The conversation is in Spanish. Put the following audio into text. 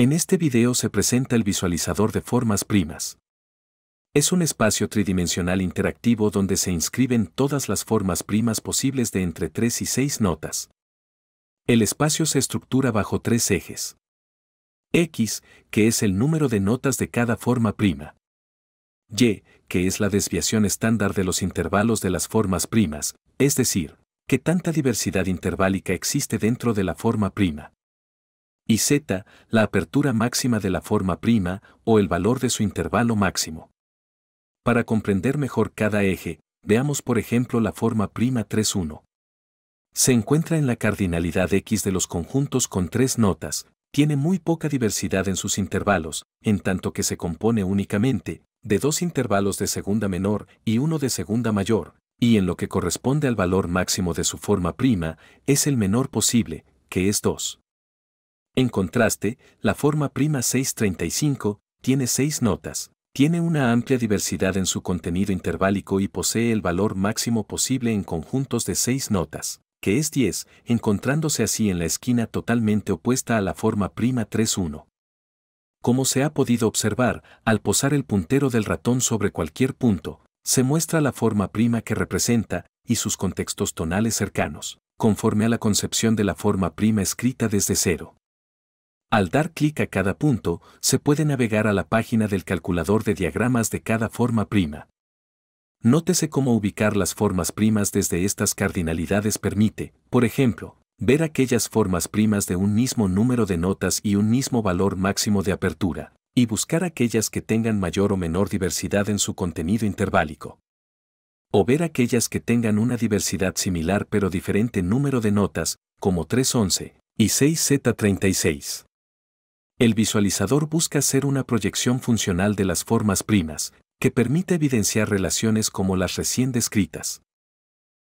En este video se presenta el visualizador de formas primas. Es un espacio tridimensional interactivo donde se inscriben todas las formas primas posibles de entre 3 y 6 notas. El espacio se estructura bajo tres ejes. X, que es el número de notas de cada forma prima. Y, que es la desviación estándar de los intervalos de las formas primas, es decir, que tanta diversidad interválica existe dentro de la forma prima y z, la apertura máxima de la forma prima o el valor de su intervalo máximo. Para comprender mejor cada eje, veamos por ejemplo la forma prima 3.1. Se encuentra en la cardinalidad x de los conjuntos con tres notas, tiene muy poca diversidad en sus intervalos, en tanto que se compone únicamente de dos intervalos de segunda menor y uno de segunda mayor, y en lo que corresponde al valor máximo de su forma prima, es el menor posible, que es 2. En contraste, la forma prima 635 tiene seis notas, tiene una amplia diversidad en su contenido interválico y posee el valor máximo posible en conjuntos de seis notas, que es 10, encontrándose así en la esquina totalmente opuesta a la forma prima 31. Como se ha podido observar, al posar el puntero del ratón sobre cualquier punto, se muestra la forma prima que representa y sus contextos tonales cercanos, conforme a la concepción de la forma prima escrita desde cero. Al dar clic a cada punto, se puede navegar a la página del calculador de diagramas de cada forma prima. Nótese cómo ubicar las formas primas desde estas cardinalidades permite, por ejemplo, ver aquellas formas primas de un mismo número de notas y un mismo valor máximo de apertura, y buscar aquellas que tengan mayor o menor diversidad en su contenido interválico. O ver aquellas que tengan una diversidad similar pero diferente número de notas, como 311 y 6Z36. El visualizador busca hacer una proyección funcional de las formas primas, que permite evidenciar relaciones como las recién descritas.